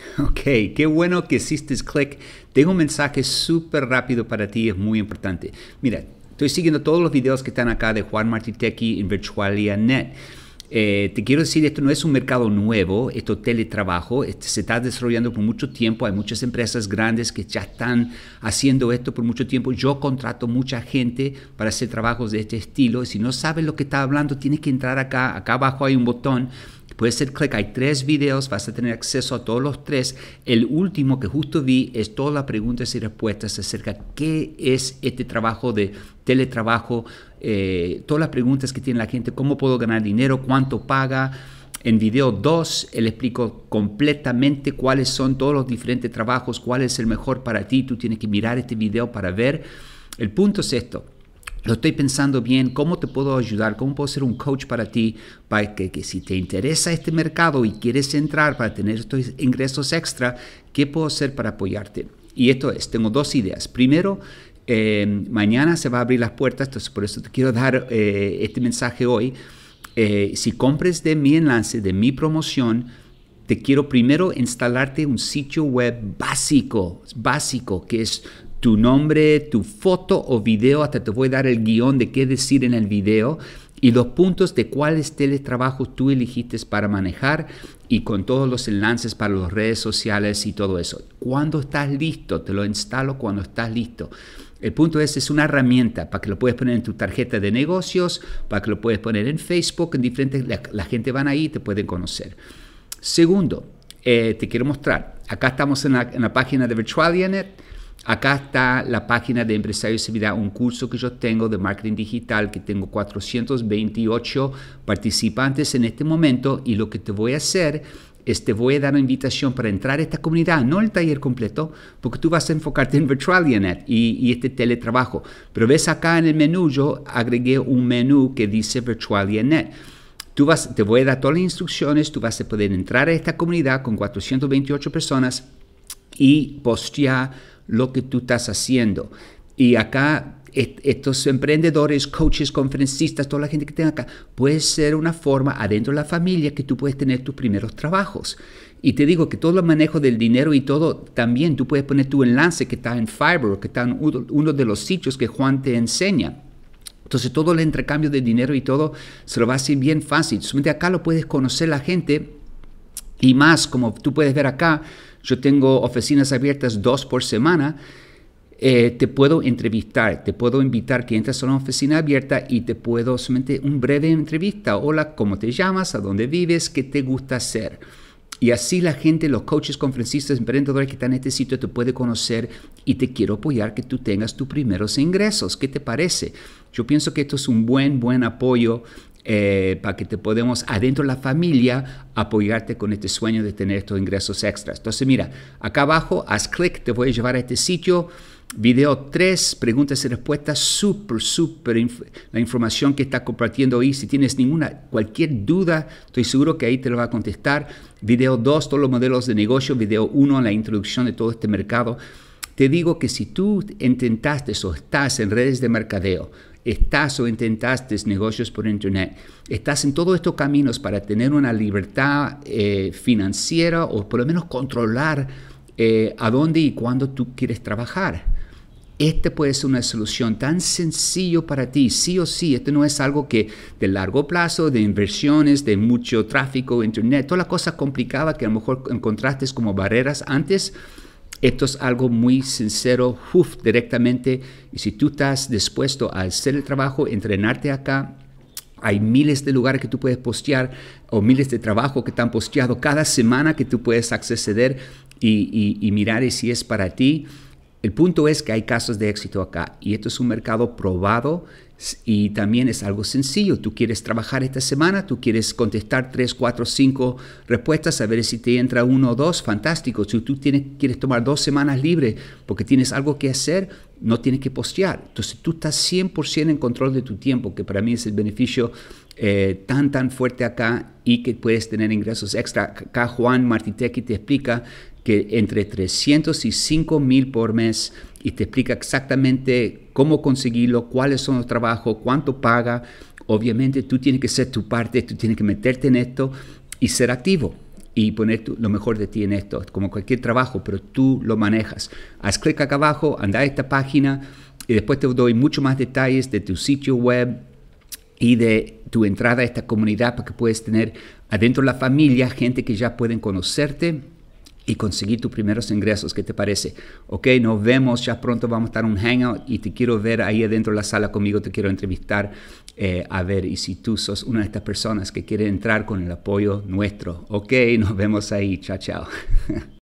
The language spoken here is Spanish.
Ok, qué bueno que hiciste click. Tengo un mensaje súper rápido para ti, es muy importante. Mira, estoy siguiendo todos los videos que están acá de Juan Martitecki en Virtualia.net. Eh, te quiero decir, esto no es un mercado nuevo, esto teletrabajo, este, se está desarrollando por mucho tiempo, hay muchas empresas grandes que ya están haciendo esto por mucho tiempo. Yo contrato mucha gente para hacer trabajos de este estilo y si no sabes lo que está hablando, tienes que entrar acá, acá abajo hay un botón Puedes hacer clic, hay tres videos, vas a tener acceso a todos los tres. El último que justo vi es todas las preguntas y respuestas acerca de qué es este trabajo de teletrabajo, eh, todas las preguntas que tiene la gente, cómo puedo ganar dinero, cuánto paga. En video 2, él explico completamente cuáles son todos los diferentes trabajos, cuál es el mejor para ti. Tú tienes que mirar este video para ver. El punto es esto lo estoy pensando bien, cómo te puedo ayudar, cómo puedo ser un coach para ti, para que, si te interesa este mercado y quieres entrar para tener estos ingresos extra, ¿qué puedo hacer para apoyarte? Y esto es, tengo dos ideas. Primero, em, mañana se va a abrir las puertas, entonces por eso te quiero dar eh, este mensaje hoy. Eh, si compres de mi enlace, de mi promoción, te quiero primero instalarte un sitio web básico, básico, que es tu nombre, tu foto o video, hasta te voy a dar el guión de qué decir en el video y los puntos de cuáles teletrabajos tú elegiste para manejar y con todos los enlaces para las redes sociales y todo eso. Cuando estás listo, te lo instalo cuando estás listo. El punto es, es una herramienta para que lo puedes poner en tu tarjeta de negocios, para que lo puedes poner en Facebook, en diferentes, la, gente van ahí y te pueden conocer. Segundo, eh, te quiero mostrar, acá estamos en la, en la página de Virtualianet, Acá está la página de Empresarios y Seguridad, un curso que yo tengo de marketing digital, que tengo 428 participantes en este momento y lo que te voy a hacer es te voy a dar una invitación para entrar a esta comunidad, no el taller completo, porque tú vas a enfocarte en Virtual y, y este teletrabajo. Pero ves acá en el menú, yo agregué un menú que dice Virtual Tú vas, te voy a dar todas las instrucciones, tú vas a poder entrar a esta comunidad con 428 personas y postear lo que tú estás haciendo. Y acá estos emprendedores, coaches, conferencistas, toda la gente que tenga acá, puede ser una forma adentro de la familia que tú puedes tener tus primeros trabajos. Y te digo que todo el manejo del dinero y todo, también tú puedes poner tu enlace que está en Fiverr, que está en uno de los sitios que Juan te enseña. Entonces todo el intercambio de dinero y todo se lo va a hacer bien fácil. Solamente acá lo puedes conocer la gente y más, como tú puedes ver acá, yo tengo oficinas abiertas dos por semana, eh, te puedo entrevistar, te puedo invitar que entres a una oficina abierta y te puedo hacer un breve entrevista. Hola, ¿cómo te llamas? ¿A dónde vives? ¿Qué te gusta hacer? Y así la gente, los coaches, conferencistas, emprendedores que están en este sitio te puede conocer y te quiero apoyar que tú tengas tus primeros ingresos. ¿Qué te parece? Yo pienso que esto es un buen, buen apoyo eh, para que te podemos, adentro de la familia, apoyarte con este sueño de tener estos ingresos extras. Entonces, mira, acá abajo, haz clic, te voy a llevar a este sitio. Video 3, preguntas y respuestas, súper, súper la información que está compartiendo ahí. Si tienes ninguna, cualquier duda, estoy seguro que ahí te lo va a contestar. Video 2, todos los modelos de negocio. Video 1, la introducción de todo este mercado. Te digo que si tú intentaste o estás en redes de mercadeo, estás o intentaste negocios por Internet, estás en todos estos caminos para tener una libertad eh, financiera o por lo menos controlar eh, a dónde y cuándo tú quieres trabajar. Esta puede ser una solución tan sencillo para ti, sí o sí. Esto no es algo que de largo plazo, de inversiones, de mucho tráfico, internet, todas las cosas complicadas que a lo mejor encontraste como barreras antes esto es algo muy sincero, directamente. Y si tú estás dispuesto a hacer el trabajo, entrenarte acá, hay miles de lugares que tú puedes postear o miles de trabajos que están posteados cada semana que tú puedes acceder y, y, y mirar si es para ti. El punto es que hay casos de éxito acá y esto es un mercado probado y también es algo sencillo. Tú quieres trabajar esta semana, tú quieres contestar 3, 4, 5 respuestas, a ver si te entra uno o dos, fantástico. Si tú tienes, quieres tomar dos semanas libres porque tienes algo que hacer, no tienes que postear. Entonces tú estás 100% en control de tu tiempo, que para mí es el beneficio eh, tan, tan fuerte acá y que puedes tener ingresos extra. Acá Juan Martitequi te explica que entre 300 y 5 mil por mes y te explica exactamente cómo conseguirlo, cuáles son los trabajos, cuánto paga. Obviamente tú tienes que ser tu parte, tú tienes que meterte en esto y ser activo y poner lo mejor de ti en esto, como cualquier trabajo, pero tú lo manejas. Haz clic acá abajo, anda a esta página y después te doy mucho más detalles de tu sitio web y de tu entrada a esta comunidad para que puedas tener adentro de la familia gente que ya pueden conocerte y conseguir tus primeros ingresos. ¿Qué te parece? Ok, nos vemos, ya pronto vamos a estar un hangout y te quiero ver ahí adentro de la sala conmigo, te quiero entrevistar. Eh, a ver, y si tú sos una de estas personas que quiere entrar con el apoyo nuestro, ok, nos vemos ahí, chao, chao.